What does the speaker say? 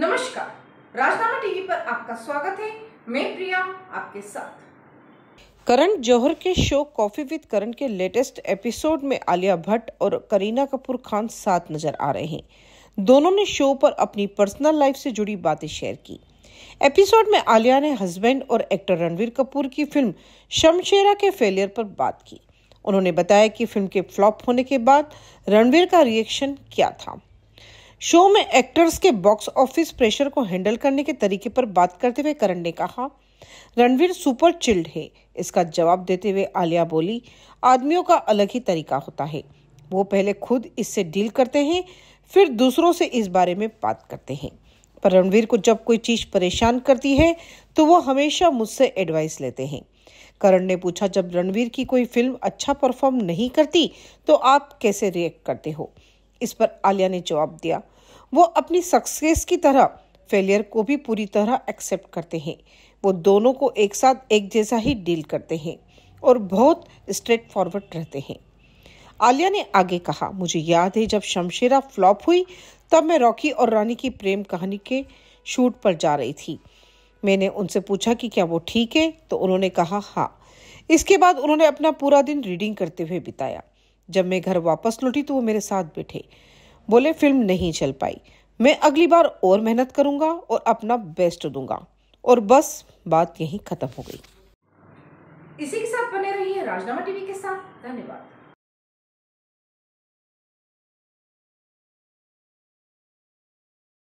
नमस्कार राजनामा टीवी पर आपका स्वागत है मैं प्रिया आपके साथ करण जौहर के शो कॉफी विद करण के लेटेस्ट एपिसोड में आलिया भट्ट और करीना कपूर खान साथ नजर आ रहे हैं दोनों ने शो पर अपनी पर्सनल लाइफ से जुड़ी बातें शेयर की एपिसोड में आलिया ने हस्बैंड और एक्टर रणवीर कपूर की फिल्म शमशेरा के फेलियर पर बात की उन्होंने बताया कि फिल्म के फ्लॉप होने के बाद रणवीर का रिएक्शन क्या था शो में एक्टर्स के बॉक्स ऑफिस प्रेशर को हैंडल करने के तरीके पर बात करते हुए करण ने कहा रणवीर सुपर चिल्ड है इसका जवाब देते हुए आलिया बोली आदमियों का अलग ही तरीका होता है वो पहले खुद इससे डील करते हैं फिर दूसरों से इस बारे में बात करते हैं पर रणवीर को जब कोई चीज परेशान करती है तो वो हमेशा मुझसे एडवाइस लेते हैं करण ने पूछा जब रणवीर की कोई फिल्म अच्छा परफॉर्म नहीं करती तो आप कैसे रिएक्ट करते हो इस पर आलिया ने जवाब दिया वो अपनी सक्सेस की तरह फेलियर को भी पूरी तरह एक्सेप्ट करते हैं वो दोनों को एक साथ एक जैसा ही डील करते हैं और बहुत स्ट्रेट फॉरवर्ड रहते हैं आलिया ने आगे कहा मुझे याद है जब शमशेरा फ्लॉप हुई तब मैं रॉकी और रानी की प्रेम कहानी के शूट पर जा रही थी मैंने उनसे पूछा कि क्या वो ठीक है तो उन्होंने कहा हाँ इसके बाद उन्होंने अपना पूरा दिन रीडिंग करते हुए बिताया जब मैं घर वापस लौटी तो वो मेरे साथ बैठे बोले फिल्म नहीं चल पाई मैं अगली बार और मेहनत करूंगा और अपना बेस्ट दूंगा और बस बात यहीं खत्म हो गई इसी के साथ बने रहिए राजनामा टीवी के साथ धन्यवाद